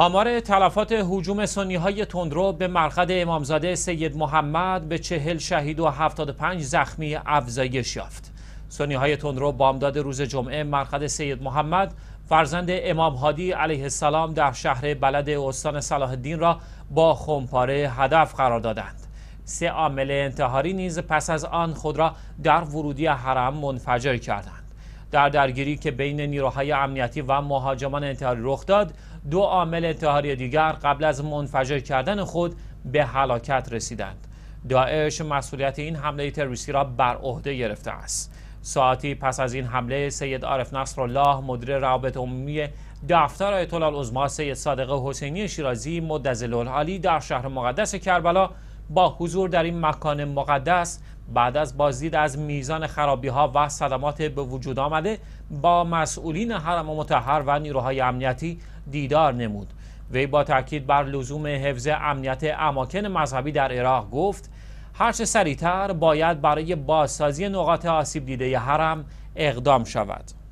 آمار تلفات حجوم سنی های تندرو به مرقد امامزاده سید محمد به چهل شهید و پنج زخمی افزایش یافت. سنی های تندرو بامداد روز جمعه مرقد سید محمد فرزند امام هادی علیه السلام در شهر بلد استان صلاح الدین را با خمپاره هدف قرار دادند. سه عامل انتحاری نیز پس از آن خود را در ورودی حرم منفجر کردند. در درگیری که بین نیروهای امنیتی و مهاجمان انتحاری رخ داد دو عامل انتحاری دیگر قبل از منفجر کردن خود به هلاکت رسیدند داعش مسئولیت این حمله تروریستی را بر عهده گرفته است ساعتی پس از این حمله سید عارف نصرالله مدیر روابط عمومی دفتر آیت الله سید صادق حسینی شیرازی مدظل العالی در شهر مقدس کربلا با حضور در این مکان مقدس بعد از بازدید از میزان خرابی ها و صدمات به وجود آمده با مسئولین حرم متحر و نیروهای امنیتی دیدار نمود وی با تاکید بر لزوم حفظ امنیت اماکن مذهبی در عراق گفت هرچه سریعتر باید برای بازسازی نقاط آسیب دیده حرم اقدام شود